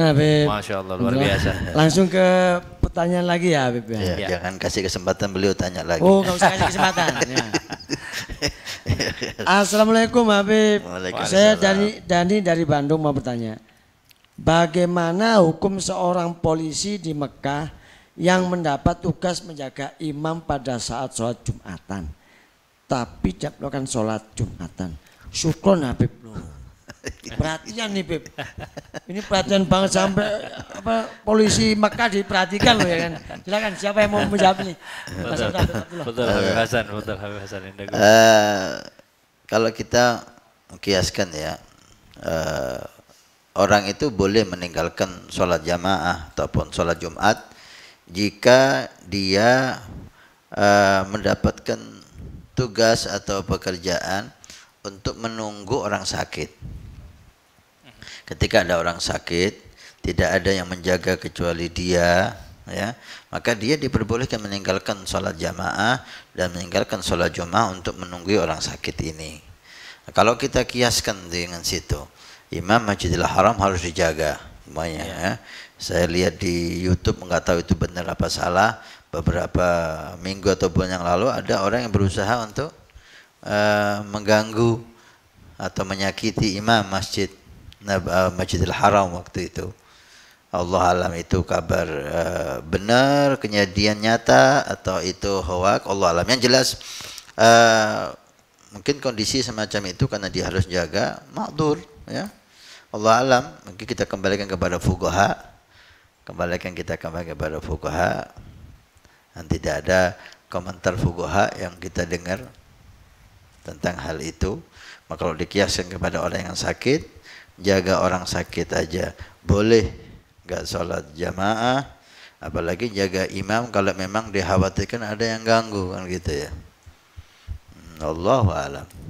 Benar, Habib? Masya Allah, luar biasa. Langsung ke pertanyaan lagi ya, Habib. Ya, ya. Jangan kasih kesempatan beliau tanya lagi. Oh, nggak usah kasih kesempatan. ya. Assalamualaikum, Habib. Saya dari Dani dari Bandung mau bertanya. Bagaimana hukum seorang polisi di Mekah yang mendapat tugas menjaga imam pada saat sholat Jumatan, tapi tidak melakukan sholat Jumatan? Syukron Habib. Loh. Perhatian nih Beb. Ini perhatian banget sampai apa polisi Mekah diperhatikan loh ya kan. Silakan siapa yang mau menjawab ini? Betul. Betul Habib Hasan, betul Habib Hasan uh, kalau kita kiaskan ya uh, orang itu boleh meninggalkan sholat jamaah ataupun sholat Jumat jika dia uh, mendapatkan tugas atau pekerjaan untuk menunggu orang sakit Ketika ada orang sakit, tidak ada yang menjaga kecuali dia, ya maka dia diperbolehkan meninggalkan sholat jamaah dan meninggalkan sholat jamaah untuk menunggu orang sakit ini nah, kalau kita kiaskan dengan situ imam masjidil haram harus dijaga semuanya ya. ya. saya lihat di YouTube nggak tahu itu benar apa salah beberapa minggu atau bulan yang lalu ada orang yang berusaha untuk uh, mengganggu atau menyakiti imam masjid Eh, Masjidil Haram waktu itu. Allah alam itu kabar eh, benar, kejadian nyata atau itu hoak, Allah alam. Yang jelas eh, mungkin kondisi semacam itu karena dia harus jaga makdur ya. Allah alam, mungkin kita kembalikan kepada fuqaha. Kembalikan kita kembali kepada fuqaha. nanti tidak ada komentar fuqaha yang kita dengar tentang hal itu. Maka kalau dikiaskan kepada orang yang sakit, jaga orang sakit aja. Boleh nggak sholat jamaah, apalagi jaga imam kalau memang dikhawatirkan ada yang ganggu kan gitu ya. Hmm, Allah alam.